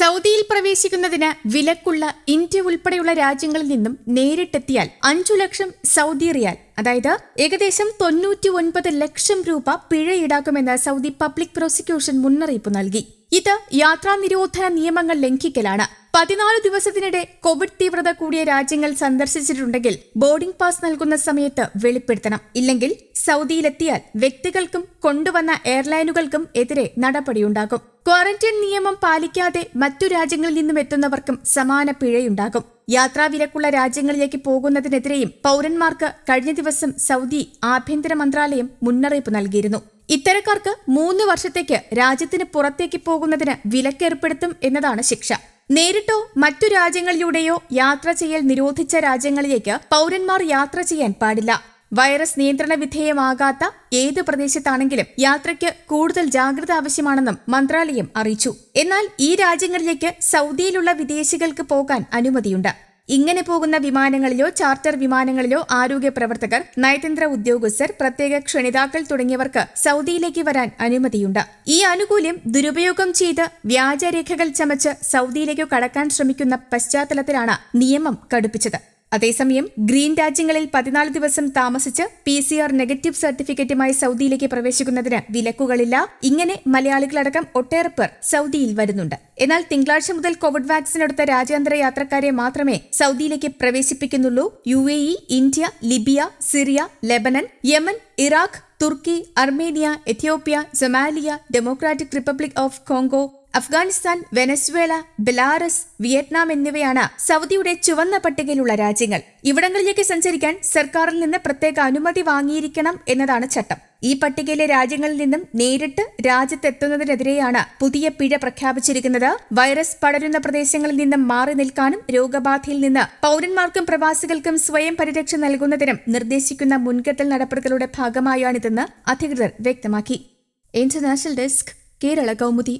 സൗദിയിൽ പ്രവേശിക്കുന്നതിന് വിലക്കുള്ള ഇന്ത്യ ഉൾപ്പെടെയുള്ള രാജ്യങ്ങളിൽ നിന്നും നേരിട്ടെത്തിയാൽ അഞ്ചു ലക്ഷം സൗദി റിയാൽ അതായത് ഏകദേശം തൊണ്ണൂറ്റി ഒൻപത് ലക്ഷം രൂപ പിഴ ഈടാക്കുമെന്ന് സൗദി പബ്ലിക് പ്രോസിക്യൂഷൻ മുന്നറിയിപ്പ് നൽകി ഇത് യാത്രാ നിരോധന നിയമങ്ങൾ ലംഘിക്കലാണ് പതിനാല് ദിവസത്തിനിടെ കോവിഡ് തീവ്രത കൂടിയ രാജ്യങ്ങൾ സന്ദർശിച്ചിട്ടുണ്ടെങ്കിൽ ബോർഡിംഗ് പാസ് നൽകുന്ന സമയത്ത് വെളിപ്പെടുത്തണം ഇല്ലെങ്കിൽ സൗദിയിലെത്തിയാൽ വ്യക്തികൾക്കും കൊണ്ടുവന്ന എയർലൈനുകൾക്കും എതിരെ നടപടിയുണ്ടാകും ക്വാറന്റൈൻ നിയമം പാലിക്കാതെ മറ്റു രാജ്യങ്ങളിൽ നിന്നും എത്തുന്നവർക്കും സമാന പിഴയുണ്ടാകും യാത്രാവിലക്കുള്ള രാജ്യങ്ങളിലേക്ക് പോകുന്നതിനെതിരെയും പൌരന്മാർക്ക് കഴിഞ്ഞ ദിവസം സൗദി ആഭ്യന്തര മന്ത്രാലയം മുന്നറിയിപ്പ് നൽകിയിരുന്നു ഇത്തരക്കാർക്ക് മൂന്ന് വർഷത്തേക്ക് രാജ്യത്തിന് പുറത്തേക്ക് പോകുന്നതിന് വിലക്കേർപ്പെടുത്തും എന്നതാണ് ശിക്ഷ നേരിട്ടോ മറ്റു രാജ്യങ്ങളിലൂടെയോ യാത്ര ചെയ്യൽ നിരോധിച്ച രാജ്യങ്ങളിലേക്ക് പൌരന്മാർ യാത്ര ചെയ്യാൻ പാടില്ല വൈറസ് നിയന്ത്രണ വിധേയമാകാത്ത ഏത് പ്രദേശത്താണെങ്കിലും യാത്രയ്ക്ക് കൂടുതൽ ജാഗ്രത ആവശ്യമാണെന്നും മന്ത്രാലയം അറിയിച്ചു എന്നാൽ ഈ രാജ്യങ്ങളിലേക്ക് സൗദിയിലുള്ള വിദേശികൾക്ക് പോകാൻ അനുമതിയുണ്ട് ഇങ്ങനെ പോകുന്ന വിമാനങ്ങളിലോ ചാർട്ടർ വിമാനങ്ങളിലോ ആരോഗ്യ പ്രവർത്തകർ നയതന്ത്ര ഉദ്യോഗസ്ഥർ പ്രത്യേക ക്ഷണിതാക്കൾ തുടങ്ങിയവർക്ക് സൗദിയിലേക്ക് വരാൻ അനുമതിയുണ്ട് ഈ ആനുകൂല്യം ദുരുപയോഗം ചെയ്ത് വ്യാജരേഖകൾ ചമച്ച് സൗദിയിലേക്ക് കടക്കാൻ ശ്രമിക്കുന്ന പശ്ചാത്തലത്തിലാണ് നിയമം കടുപ്പിച്ചത് അതേസമയം ഗ്രീൻ രാജ്യങ്ങളിൽ പതിനാല് ദിവസം താമസിച്ച് പി സി ആർ നെഗറ്റീവ് സർട്ടിഫിക്കറ്റുമായി സൗദിയിലേക്ക് പ്രവേശിക്കുന്നതിന് വിലക്കുകളില്ല ഇങ്ങനെ മലയാളികളടക്കം ഒട്ടേറെ പേർ സൗദിയിൽ വരുന്നുണ്ട് എന്നാൽ തിങ്കളാഴ്ച മുതൽ കോവിഡ് വാക്സിൻ എടുത്ത രാജ്യാന്തര യാത്രക്കാരെ മാത്രമേ സൗദിയിലേക്ക് പ്രവേശിപ്പിക്കുന്നുള്ളൂ U A E India Libya Syria Lebanon Yemen Iraq Turkey Armenia Ethiopia Somalia Democratic Republic of Congo Afghanistan Venezuela Belarus Vietnam എന്നിവയാണ് സൗദിയുടെ ചുവന്ന പട്ടികയിലുള്ള രാജ്യങ്ങൾ ഇവിടങ്ങളിലേക്ക് സഞ്ചരിക്കാൻ സർക്കാരിൽ നിന്ന് പ്രത്യേക അനുമതി വാങ്ങിയിരിക്കണം എന്നതാണ് ചട്ടം ഈ പട്ടികയിലെ രാജ്യങ്ങളിൽ നിന്നും നേരിട്ട് രാജ്യത്തെത്തുന്നതിനെതിരെയാണ് പുതിയ പിഴ പ്രഖ്യാപിച്ചിരിക്കുന്നത് വൈറസ് പടരുന്ന പ്രദേശങ്ങളിൽ നിന്നും മാറി നിൽക്കാനും രോഗബാധയിൽ നിന്ന് പൌരന്മാർക്കും പ്രവാസികൾക്കും സ്വയം പരിരക്ഷ നൽകുന്നതിനും നിർദ്ദേശിക്കുന്ന മുൻകരുതൽ നടപടികളുടെ ഭാഗമായാണിതെന്ന് അധികൃതർ വ്യക്തമാക്കി ഇന്റർനാഷണൽ ഡെസ്ക് കേരള കൗമുദി